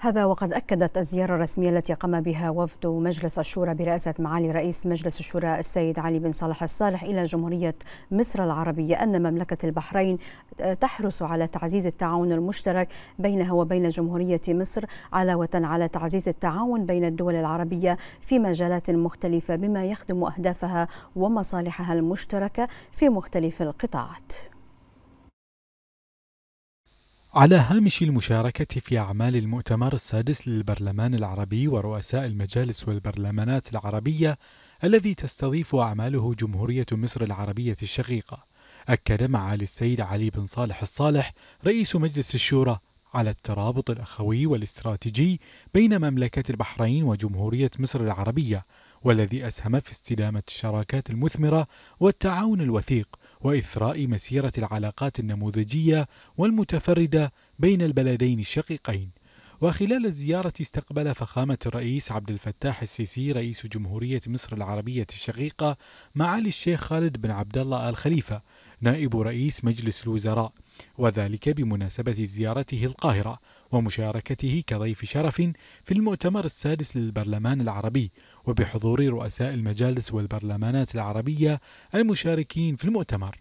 هذا وقد أكدت الزيارة الرسمية التي قام بها وفد مجلس الشورى برئاسة معالي رئيس مجلس الشورى السيد علي بن صالح الصالح إلى جمهورية مصر العربية أن مملكة البحرين آه، تحرص على تعزيز التعاون المشترك بينها وبين جمهورية مصر علاوة على تعزيز التعاون بين الدول العربية في مجالات مختلفة بما يخدم أهدافها ومصالحها المشتركة في مختلف القطاعات على هامش المشاركة في أعمال المؤتمر السادس للبرلمان العربي ورؤساء المجالس والبرلمانات العربية الذي تستضيف أعماله جمهورية مصر العربية الشقيقة، أكد معالي السيد علي بن صالح الصالح رئيس مجلس الشورى على الترابط الأخوي والاستراتيجي بين مملكة البحرين وجمهورية مصر العربية، والذي أسهم في استدامة الشراكات المثمرة والتعاون الوثيق وإثراء مسيرة العلاقات النموذجية والمتفردة بين البلدين الشقيقين وخلال الزيارة استقبل فخامة الرئيس عبد الفتاح السيسي رئيس جمهورية مصر العربية الشقيقة معالي الشيخ خالد بن عبد الله آل خليفة نائب رئيس مجلس الوزراء وذلك بمناسبة زيارته القاهرة ومشاركته كضيف شرف في المؤتمر السادس للبرلمان العربي وبحضور رؤساء المجالس والبرلمانات العربية المشاركين في المؤتمر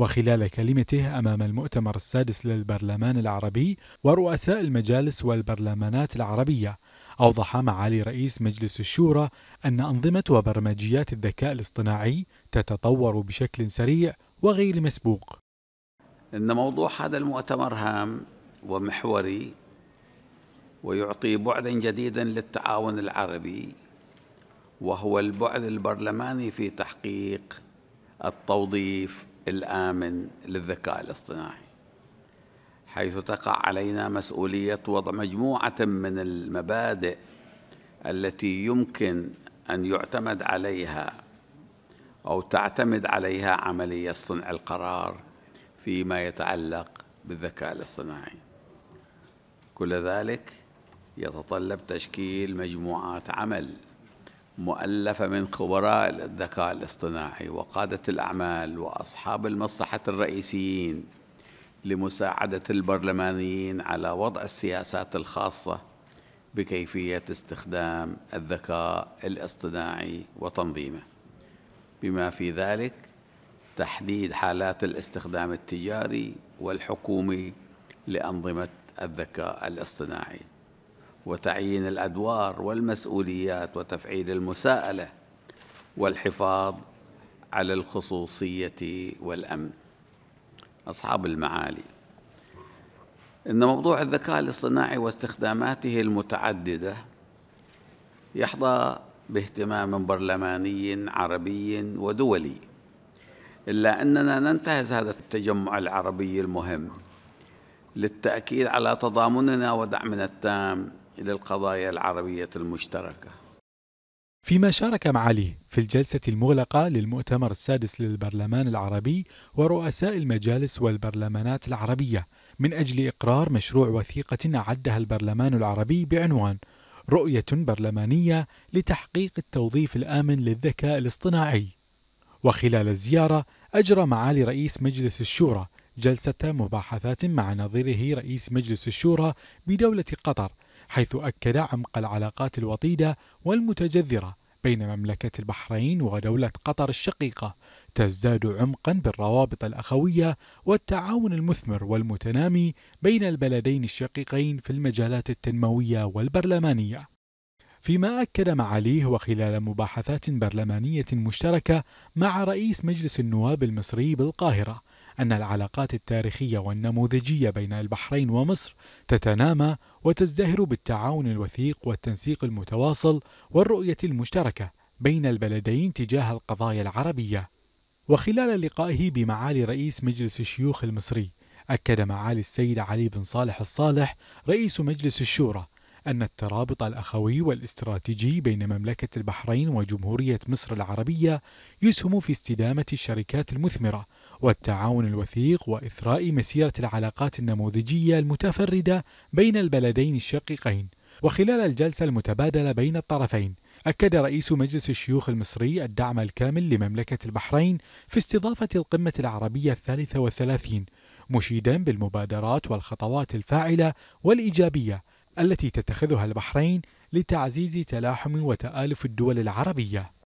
وخلال كلمته أمام المؤتمر السادس للبرلمان العربي ورؤساء المجالس والبرلمانات العربية أوضح معالي رئيس مجلس الشورى أن أنظمة وبرمجيات الذكاء الاصطناعي تتطور بشكل سريع وغير مسبوق إن موضوع هذا المؤتمر هام ومحوري ويعطي بعدا جديدا للتعاون العربي وهو البعد البرلماني في تحقيق التوظيف الآمن للذكاء الاصطناعي حيث تقع علينا مسؤولية وضع مجموعة من المبادئ التي يمكن أن يعتمد عليها أو تعتمد عليها عملية صنع القرار فيما يتعلق بالذكاء الاصطناعي كل ذلك يتطلب تشكيل مجموعات عمل مؤلفة من خبراء الذكاء الاصطناعي وقادة الأعمال وأصحاب المصلحة الرئيسيين لمساعدة البرلمانيين على وضع السياسات الخاصة بكيفية استخدام الذكاء الاصطناعي وتنظيمه بما في ذلك تحديد حالات الاستخدام التجاري والحكومي لأنظمة الذكاء الاصطناعي وتعيين الادوار والمسؤوليات وتفعيل المساءله والحفاظ على الخصوصيه والامن اصحاب المعالي ان موضوع الذكاء الاصطناعي واستخداماته المتعدده يحظى باهتمام برلماني عربي ودولي الا اننا ننتهز هذا التجمع العربي المهم للتاكيد على تضامننا ودعمنا التام للقضايا العربية المشتركة فيما شارك معاليه في الجلسة المغلقة للمؤتمر السادس للبرلمان العربي ورؤساء المجالس والبرلمانات العربية من أجل إقرار مشروع وثيقة أعدها البرلمان العربي بعنوان رؤية برلمانية لتحقيق التوظيف الآمن للذكاء الاصطناعي. وخلال الزيارة أجرى معالي رئيس مجلس الشورى جلسة مباحثات مع نظيره رئيس مجلس الشورى بدولة قطر حيث أكد عمق العلاقات الوطيدة والمتجذرة بين مملكة البحرين ودولة قطر الشقيقة تزداد عمقا بالروابط الأخوية والتعاون المثمر والمتنامي بين البلدين الشقيقين في المجالات التنموية والبرلمانية فيما أكد معاليه وخلال مباحثات برلمانية مشتركة مع رئيس مجلس النواب المصري بالقاهرة أن العلاقات التاريخية والنموذجية بين البحرين ومصر تتنامى وتزدهر بالتعاون الوثيق والتنسيق المتواصل والرؤية المشتركة بين البلدين تجاه القضايا العربية. وخلال لقائه بمعالي رئيس مجلس الشيوخ المصري، أكد معالي السيد علي بن صالح الصالح رئيس مجلس الشورى أن الترابط الأخوي والاستراتيجي بين مملكة البحرين وجمهورية مصر العربية يسهم في استدامة الشركات المثمرة والتعاون الوثيق وإثراء مسيرة العلاقات النموذجية المتفردة بين البلدين الشقيقين وخلال الجلسة المتبادلة بين الطرفين أكد رئيس مجلس الشيوخ المصري الدعم الكامل لمملكة البحرين في استضافة القمة العربية الثالثة والثلاثين مشيدا بالمبادرات والخطوات الفاعلة والإيجابية التي تتخذها البحرين لتعزيز تلاحم وتآلف الدول العربية